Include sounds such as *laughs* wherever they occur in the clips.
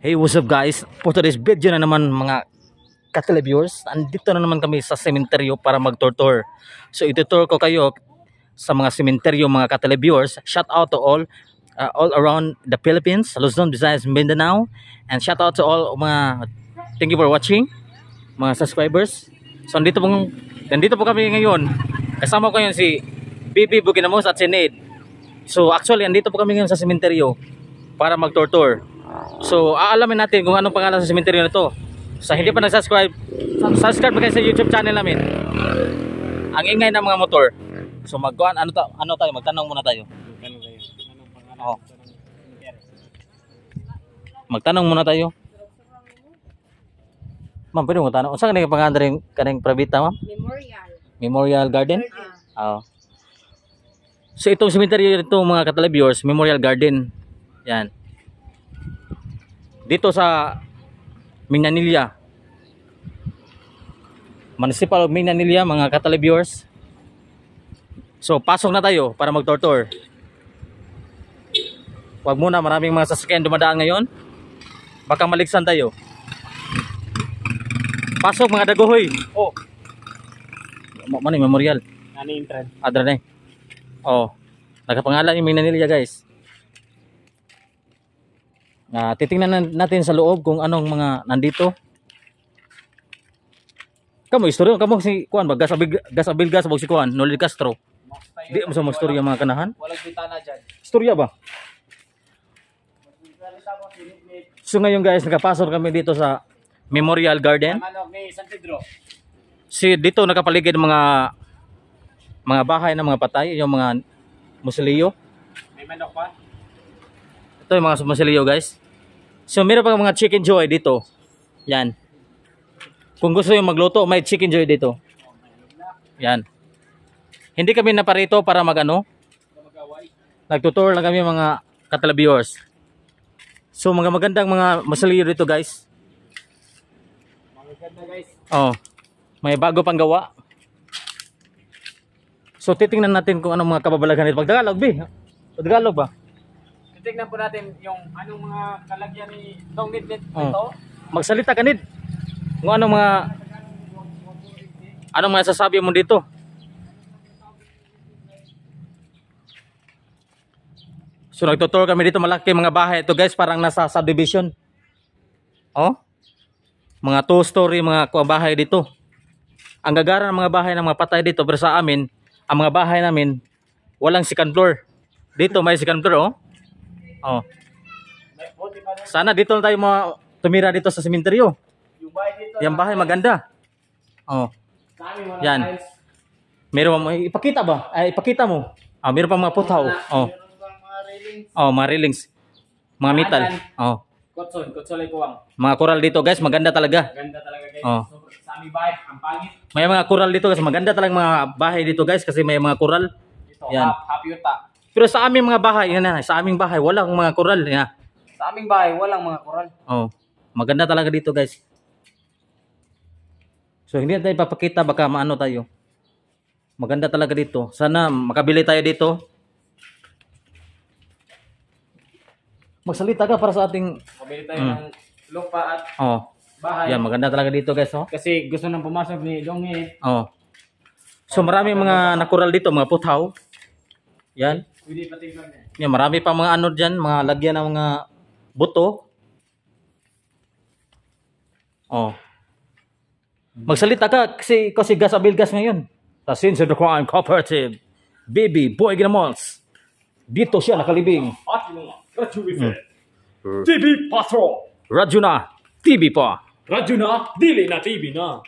Hey, what's up guys? For today's video na naman mga kateleviewers, andito na naman kami sa sementeryo para mag-tour. So itutur ko kayo sa mga sementeryo mga kateleviewers. Shout out to all uh, all around the Philippines, Luzon, Visayas, Mindanao. And shout out to all mga thank you for watching, mga subscribers. So andito pong andito po kami ngayon. Kasama ko ngayon si BB Bukinamos at si Ned. So actually andito po kami ngayon sa sementeryo para mag-tour. So, aalamin natin kung anong pangalan sa cemetery na to. Sa hindi pa nag-subscribe, subscribe kayo sa YouTube channel namin. Ang ingay ng mga motor. So, magkuhan, ano, ta ano tayo? Magtanong muna tayo. Magtanong tayo. Anong pangalan oh. Magtanong muna tayo. Ma'am, pwede mo tanong. Saan kanang pangalan rin kanang prabita, ma'am? Memorial. Memorial Garden? Ah. Oh. So, itong cemetery ito mga viewers, Memorial Garden. Yan dito sa Minanilia Municipal of Minanilia mga katalibyors so pasok na tayo para mag tour tour wag muna maraming mga sasakyan dumadaan ngayon baka maligsan tayo pasok mga dagohoy oh ano yung memorial ano yung trend adra ah, na eh oh nagkapangalan yung Minanilia guys Uh, titingnan natin sa loob kung anong mga nandito. Kamo istorya kamo si Kuan ba gas abil gas abil gas si Kuan Nolid Castro. Di mo sa mga istorya mga kanahan. Walang bitana diyan. Istorya ba? So ngayon guys, nakapasok kami dito sa Memorial Garden. San Pedro. Si dito nakapaligid mga mga bahay ng mga patay, yung mga musilyo. May manok pa? Ito yung mga musilyo guys. So meron pa mga chicken joy dito. Yan. Kung gusto yung magluto, may chicken joy dito. Yan. Hindi kami naparito para magano. Nagtutour lang kami mga viewers. So mga magandang mga masaliro dito guys. Maganda guys. Oh. May bago pang gawa. So titingnan natin kung anong mga kababalaghan nito. Pagtagalog, be. Pagtagalog ba? titignan po natin yung anong mga kalagyan ni Dong Nid Nid oh. Magsalita ka Nid. Kung anong mga anong mga sasabi mo dito? So nagtutour kami dito malaki mga bahay ito guys parang nasa subdivision. Oh? Mga two story mga bahay dito. Ang gagara ng mga bahay ng mga patay dito pero sa amin ang mga bahay namin walang second floor. Dito may second floor oh. Oh. Sana dito tayo mga tumira dito sa sementeryo. Yung bahay dito. Yung bahay maganda. Oh. Yan. Meron mo ipakita ba? Ay ipakita mo. Ah, meron pa mga putaw. Oh. oh. Oh, mga railings. Mga metal. Oh. Kotson, kotson kuwang. Mga coral dito, guys, maganda talaga. Maganda talaga, guys. Oh. Sa aming bahay, ang pangit. May mga coral dito, guys. Maganda talaga mga bahay dito, guys, kasi may mga coral. Dito, Yan. happy uta. Pero sa aming mga bahay, yan na, sa aming bahay, walang mga koral. Yan. Sa aming bahay, walang mga koral. Oh, maganda talaga dito guys. So hindi tayo papakita baka maano tayo. Maganda talaga dito. Sana makabili tayo dito. Magsalita ka para sa ating Kabili tayo Mm. ng lupa at oh. bahay. Yan, maganda talaga dito guys, oh. Kasi gusto nang pumasok ni Longy. Oh. So marami mga nakural dito, mga putaw. Yan pa tingnan Yeah, marami pa mga ano diyan, mga lagyan ng mga buto. Oh. Magsalita ka kasi kasi gas abil gas ngayon. Sa Sins of the Crime Cooperative, BB, Boy Ginamols. Dito siya nakalibing. Ah, mm. TV Patrol. Rajuna, na, TV pa. Radyo dili na TV na.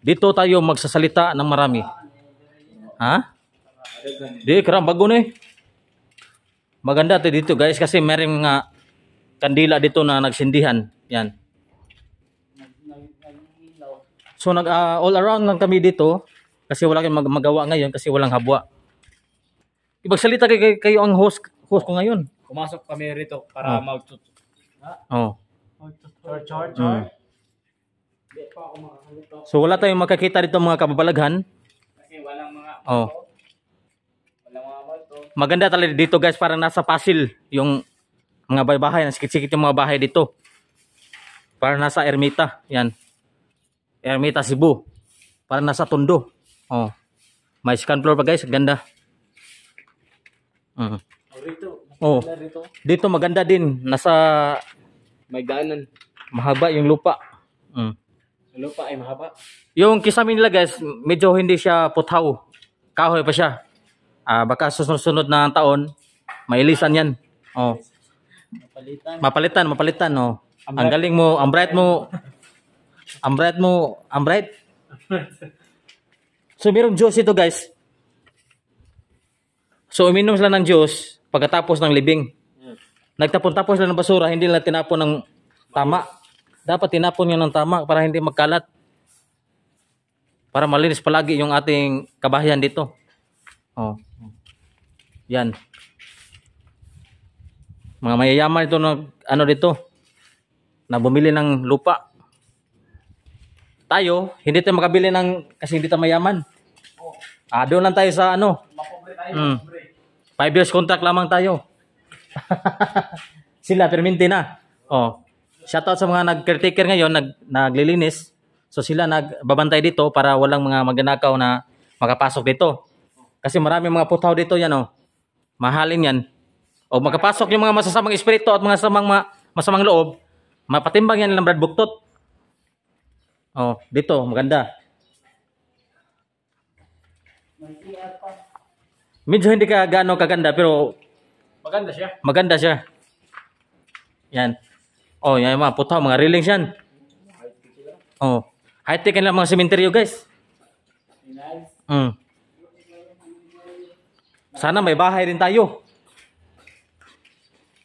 Dito tayo magsasalita ng marami. Ha? Di, karam, bago na eh. Maganda 'to dito, guys, kasi may nga kandila dito na nagsindihan. Yan. So nag uh, all around lang kami dito kasi wala kang mag magawa ngayon kasi walang habwa. Ibagsalita kay kayo ang host host ko ngayon. Kumasok kami rito para oh. mag Oh. Char char char. Mm. So wala tayong makakita dito mga kababalaghan. Kasi walang mga oh maganda talaga dito guys para nasa Pasil yung mga bahay Nasikit-sikit yung mga bahay dito. Para nasa Ermita. Yan. Ermita Cebu. Para nasa Tondo. Oh. May scan floor pa guys. Ganda. Uh Oh. Dito maganda din. Nasa may daanan. Mahaba yung lupa. Mm. Lupa ay mahaba. Yung kisame nila guys, medyo hindi siya puthaw. Kahoy pa siya. Ah, baka susunod na taon, mailisan yan. Oh. Mapalitan. Mapalitan, mapalitan. Oh. Ang galing mo, ang bright mo. Ang bright mo, ang bright. So, merong juice ito, guys. So, uminom sila ng juice pagkatapos ng libing. Nagtapon-tapon sila ng basura, hindi nila tinapon ng tama. Dapat tinapon yun ng tama para hindi magkalat. Para malinis palagi yung ating kabahayan dito. Oh. Yan. Mga mayayaman ito na ano dito na bumili ng lupa. Tayo, hindi tayo makabili ng kasi hindi tayo mayaman. Oh. Ah, doon lang tayo sa ano. Mapobre tayo. Mm. Five years contract lamang tayo. *laughs* sila, perminti na. Oh. Shout out sa mga nag-caretaker ngayon, nag, naglilinis. So sila nagbabantay dito para walang mga magnanakaw na makapasok dito. Kasi marami mga putaw dito yan oh. Mahalin yan. O magkapasok yung mga masasamang espiritu at mga masamang, ma masamang loob, mapatimbang yan ng Brad Buktot. Oh, dito, maganda. Medyo hindi ka gaano kaganda pero maganda siya. Maganda siya. Yan. Oh, yan mga puto, mga railings yan. Oh. High-tech lang mga sementeryo, guys. Mm. Sana may bahay rin tayo.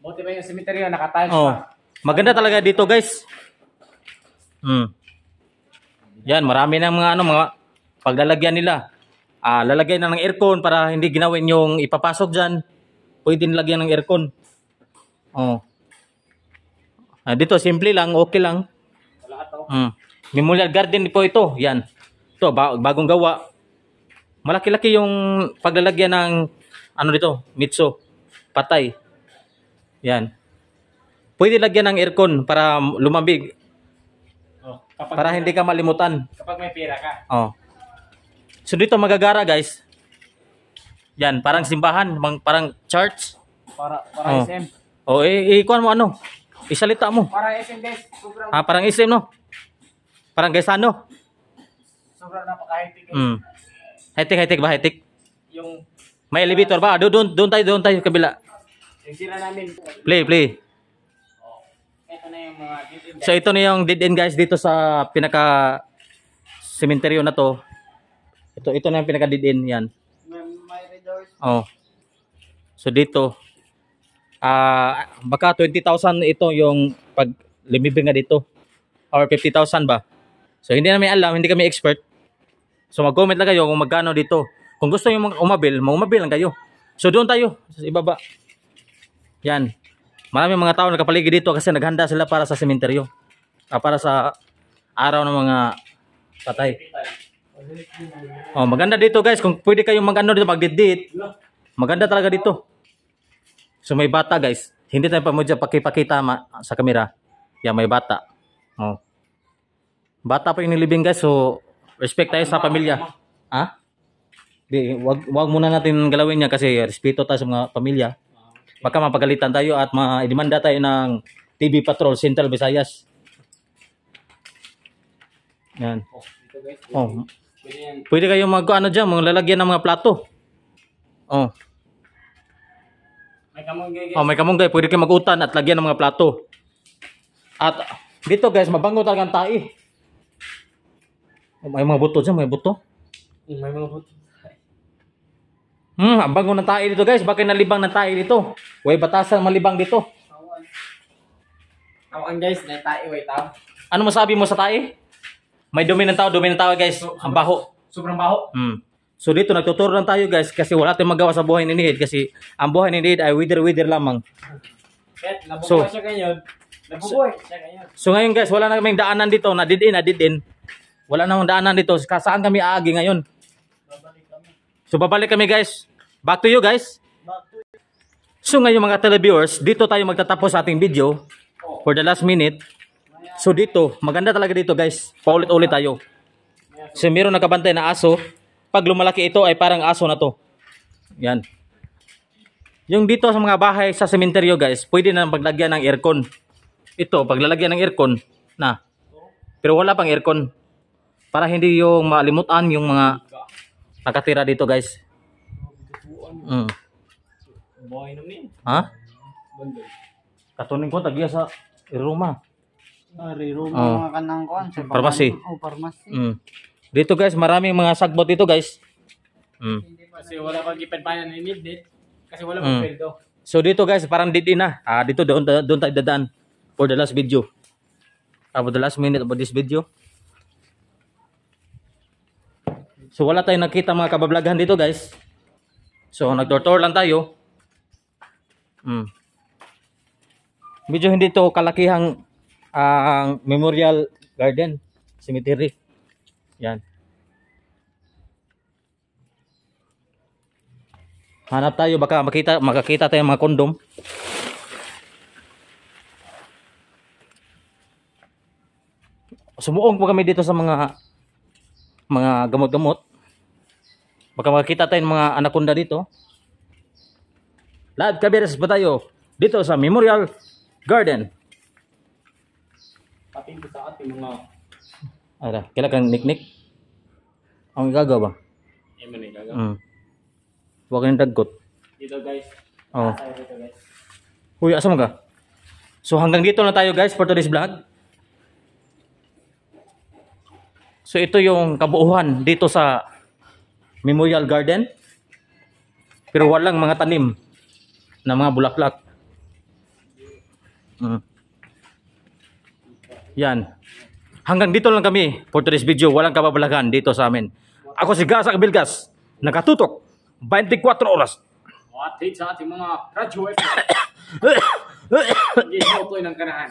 Buti ba yung cemetery na nakatiles oh. pa? Maganda talaga dito guys. Hmm. Yan, marami ng mga ano, mga paglalagyan nila. Ah, lalagyan na ng aircon para hindi ginawin yung ipapasok diyan. Pwede nilagyan ng aircon. Oh. Ah, dito simple lang, okay lang. Lahat oh. Hmm. Memorial garden po ito. Yan. Ito bagong gawa. Malaki-laki yung paglalagyan ng ano dito, mitso. Patay. Yan. Pwede lagyan ng aircon para lumambig. Oh, para hindi ka malimutan. Kapag may pera ka. Oh. So dito magagara guys. Yan, parang simbahan, parang church. Para para oh. SM. Oh, eh, ikuan eh, mo ano? Isalita mo. Para SM guys, sobrang Ah, parang SM no. Parang guys ano? Sobrang napaka-high High-tech, high-tech ba? High-tech? Yung... May elevator ba? Do, doon, doon tayo, doon tayo kabila. Yung sira namin. Play, play. Oh, ito na yung mga dead end. So ito na yung dead end guys dito sa pinaka cementerio na to. Ito, ito na yung pinaka dead end yan. May doors. Oh. So dito. Ah, uh, baka 20,000 ito yung pag lumibir nga dito. Or 50,000 ba? So hindi namin alam, hindi kami expert. So mag-comment lang kayo kung magkano dito. Kung gusto niyo umabil, umabil lang kayo. So doon tayo sa ibaba. Yan. Maraming mga tao nakapaligid dito kasi naghanda sila para sa sementeryo. Ah, para sa araw ng mga patay. Oh, maganda dito guys kung pwede kayong magano dito magdidit. Maganda talaga dito. So may bata guys. Hindi tayo pa muna pakipakita sa camera. Yeah, may bata. Oh. Bata pa yung nilibing guys so Respect tayo sa ano pamilya. Ha? Di, wag, wag muna natin galawin niya kasi respeto tayo sa mga pamilya. Ah, Baka mapagalitan tayo at ma-demanda tayo ng TV Patrol Central Visayas. Yan. Oh. oh. Pwede kayo mag ano diyan, mga lalagyan ng mga plato. Oh. May kamunggay. Guys. Oh, may kamunggay. Pwede kayo mag-utan at lagyan ng mga plato. At dito guys, mabango talaga ang tae. May mga buto dyan, may buto. May mga buto. Hmm, ang bago ng tayo dito guys. Bakit nalibang ng tayo dito? Way batasang malibang dito. Awan guys, na tayo way tao. Ano masabi mo sa tayo? May dumi ng tao, dumi ng tao guys. So, ang baho. Sobrang baho? Hmm. So dito nagtuturo lang tayo guys kasi wala tayong magawa sa buhay ni Need kasi ang buhay ni Need ay wither-wither lamang. Bet, so, siya ngayon. Nabubuhay siya ngayon. So ngayon guys, wala na kaming daanan dito na didin, na didin. Wala namang daanan dito. Saan kami aagi ngayon? Babalik kami. So babalik kami guys. Back to you guys. To you. So ngayon mga televiewers, dito tayo magtatapos sa ating video for the last minute. So dito, maganda talaga dito guys. Paulit-ulit tayo. So meron nakabantay na aso. Pag lumalaki ito ay parang aso na to. Yan. Yung dito sa mga bahay sa sementeryo guys, pwede na paglagyan ng aircon. Ito, paglalagyan ng aircon na. Pero wala pang aircon para hindi yung malimutan yung mga nakatira dito guys mm. ha? katunin ko tagiya sa Roma Ari, ah, Roma oh. mga kanang kuan sa pharmacy oh, pharmacy mm. dito guys maraming mga sagbot dito guys mm. kasi wala kang gipadpanan ni need kasi wala mm. pweldo so dito guys parang did na ah, dito doon, doon tayo dadaan for the last video about ah, the last minute about this video So wala tayong nakita mga kabablaghan dito guys. So nagtortor lang tayo. Mm. Medyo hindi to kalakihang ang uh, memorial garden cemetery. Yan. Hanap tayo baka makita makakita tayo mga kondom. Sumuong po kami dito sa mga mga gamot-gamot baka makita tayo ng mga anaconda dito live kabiras ba tayo dito sa Memorial Garden pati sa ating mga ara kailan kang niknik ang gagawa ba eh man gagawa mm. huwag kang dagkot dito guys oh dito guys Uy, asa mo So hanggang dito na tayo guys for today's vlog. So ito yung kabuuhan dito sa Memorial Garden. Pero walang mga tanim na mga bulaklak. Mm. Yan. Hanggang dito lang kami for today's video. Walang kababalagan dito sa amin. Ako si Gasak Bilgas. Nakatutok. 24 oras. What sa ating mga graduate. Hindi mo ng kanahan.